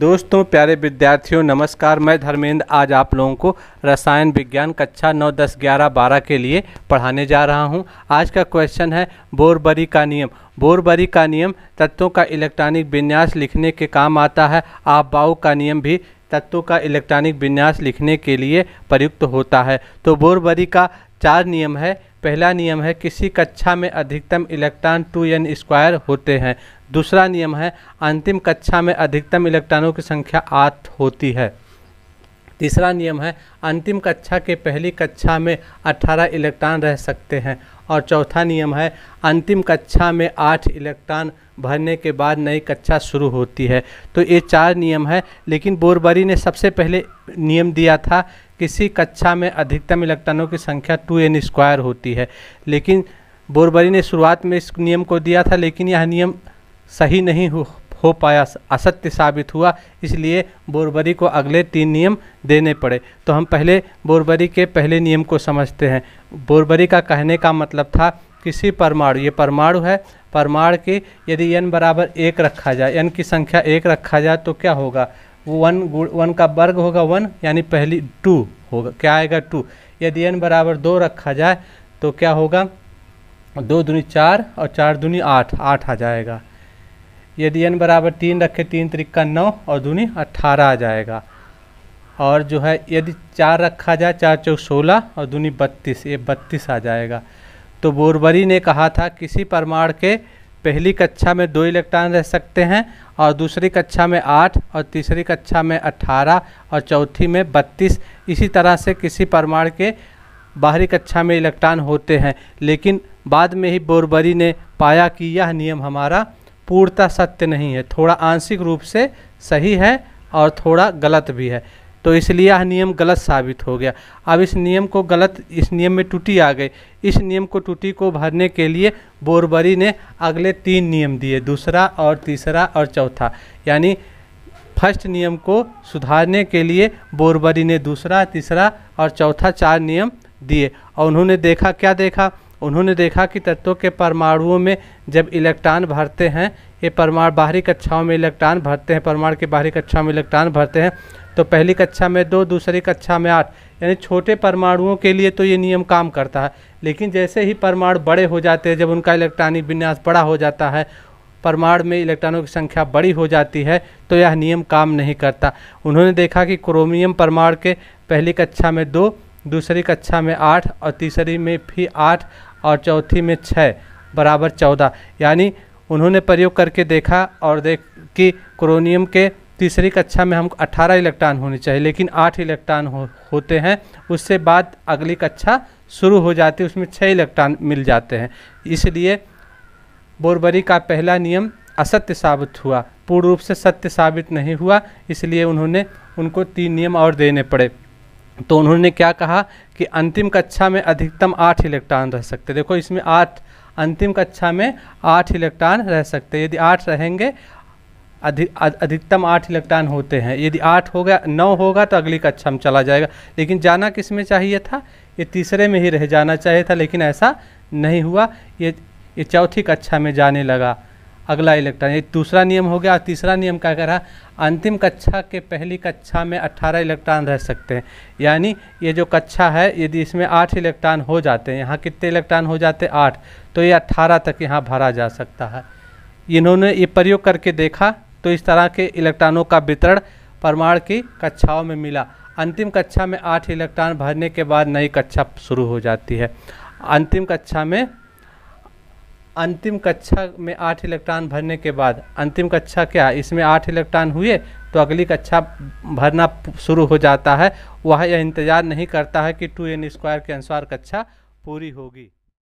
दोस्तों प्यारे विद्यार्थियों नमस्कार मैं धर्मेंद्र आज आप लोगों को रसायन विज्ञान कक्षा 9, 10, 11, 12 के लिए पढ़ाने जा रहा हूं। आज का क्वेश्चन है बोरबरी का नियम बोरबरी का नियम तत्वों का इलेक्ट्रॉनिक विन्यास लिखने के काम आता है बाऊ का नियम भी तत्वों का इलेक्ट्रॉनिक विन्यास लिखने के लिए प्रयुक्त होता है तो बोरबरी का चार नियम है पहला नियम है किसी कक्षा में अधिकतम इलेक्ट्रॉन टू एन स्क्वायर होते हैं दूसरा नियम है अंतिम कक्षा में अधिकतम इलेक्ट्रॉनों की संख्या आठ होती है तीसरा नियम है अंतिम कक्षा के पहली कक्षा में अठारह इलेक्ट्रॉन रह सकते हैं और चौथा नियम है अंतिम कक्षा में आठ इलेक्ट्रॉन भरने के बाद नई कक्षा शुरू होती है तो ये चार नियम है लेकिन बोरबरी ने सबसे पहले नियम दिया था किसी कक्षा में अधिकतम इलेक्ट्रॉनों की संख्या टू एन स्क्वायर होती है लेकिन बोरबरी ने शुरुआत में इस नियम को दिया था लेकिन यह नियम सही नहीं हो हो पाया असत्य साबित हुआ इसलिए बोरबरी को अगले तीन नियम देने पड़े तो हम पहले बोरबरी के पहले नियम को समझते हैं बोरबरी का कहने का मतलब था किसी परमाणु ये परमाणु है परमाणु के यदि n बराबर एक रखा जाए n की संख्या एक रखा जाए तो क्या होगा वन वन का वर्ग होगा वन यानी पहली टू होगा क्या आएगा टू यदि एन बराबर दो रखा जाए तो क्या होगा दो दूनी चार और चार दूनी आठ आठ आ जाएगा यदि एन बराबर तीन रखे तीन तरीका नौ और दूनी अट्ठारह आ जाएगा और जो है यदि चार रखा जाए चार चौक सोलह और दूनी बत्तीस ये बत्तीस आ जाएगा तो बोरबरी ने कहा था किसी प्रमाण के पहली कक्षा में दो इलेक्ट्रॉन रह सकते हैं और दूसरी कक्षा में आठ और तीसरी कक्षा में अट्ठारह और चौथी में बत्तीस इसी तरह से किसी परमाणु के बाहरी कक्षा में इलेक्ट्रॉन होते हैं लेकिन बाद में ही बोरबरी ने पाया कि यह नियम हमारा पूर्णतः सत्य नहीं है थोड़ा आंशिक रूप से सही है और थोड़ा गलत भी है तो इसलिए यह नियम गलत साबित हो गया अब इस नियम को गलत इस नियम में टूटी आ गई इस नियम को टूटी को भरने के लिए बोरबरी ने अगले तीन नियम दिए दूसरा और तीसरा और चौथा यानी फर्स्ट नियम को सुधारने के लिए बोरबरी ने दूसरा तीसरा और चौथा चार नियम दिए और उन्होंने देखा क्या देखा उन्होंने देखा कि तत्वों के परमाणुओं में जब इलेक्ट्रॉन भरते हैं ये परमाणु बाहरी कक्षाओं में इलेक्ट्रॉन भरते हैं परमाणु के बाहरी कक्षाओं में इलेक्ट्रॉन भरते हैं तो पहली कक्षा में दो दूसरी कक्षा में आठ यानी छोटे परमाणुओं के लिए तो ये नियम काम करता है लेकिन जैसे ही परमाणु बड़े हो जाते हैं जब उनका इलेक्ट्रॉनिक विन्यास बड़ा हो जाता है परमाणु में इलेक्ट्रॉनों की संख्या बड़ी हो जाती है तो यह नियम काम नहीं करता उन्होंने देखा कि क्रोमियम परमाणु के पहली कक्षा में दो दूसरी कक्षा में आठ और तीसरी में भी आठ और चौथी में छः बराबर चौदह यानी उन्होंने प्रयोग करके देखा और देख कि क्रोनियम के तीसरी कक्षा में हमको 18 इलेक्ट्रॉन होने चाहिए लेकिन 8 इलेक्ट्रॉन हो, होते हैं उससे बाद अगली कक्षा शुरू हो जाती है उसमें 6 इलेक्ट्रॉन मिल जाते हैं इसलिए बोरबरी का पहला नियम असत्य साबित हुआ पूर्ण रूप से सत्य साबित नहीं हुआ इसलिए उन्होंने उनको तीन नियम और देने पड़े तो उन्होंने क्या कहा कि अंतिम कक्षा में अधिकतम आठ इलेक्ट्रॉन रह सकते देखो इसमें आठ अंतिम कक्षा में आठ इलेक्ट्रॉन रह सकते यदि आठ रहेंगे अधिक अधिकतम आठ इलेक्ट्रॉन होते हैं यदि आठ हो गया नौ होगा तो अगली कक्षा में चला जाएगा लेकिन जाना किस में चाहिए था ये तीसरे में ही रह जाना चाहिए था लेकिन ऐसा नहीं हुआ ये ये चौथी कक्षा में जाने लगा अगला इलेक्ट्रॉन ये दूसरा नियम हो गया और तीसरा नियम क्या कह रहा अंतिम कक्षा के पहली कक्षा में अट्ठारह इलेक्ट्रॉन रह सकते हैं यानी ये जो कक्षा है यदि इसमें आठ इलेक्ट्रॉन हो जाते हैं यहाँ कितने इलेक्ट्रॉन हो जाते हैं आठ तो ये अट्ठारह तक यहाँ भरा जा सकता है इन्होंने ये प्रयोग करके देखा तो इस तरह के इलेक्ट्रॉनों का वितरण परमाणु की कक्षाओं में मिला अंतिम कक्षा में आठ इलेक्ट्रॉन भरने के बाद नई कक्षा शुरू हो जाती है अंतिम कक्षा में अंतिम कक्षा में आठ इलेक्ट्रॉन भरने के बाद अंतिम कक्षा क्या इसमें आठ इलेक्ट्रॉन हुए तो अगली कक्षा भरना शुरू हो जाता है वह यह इंतज़ार नहीं करता है कि टू एन स्क्वायर के अनुसार कक्षा पूरी होगी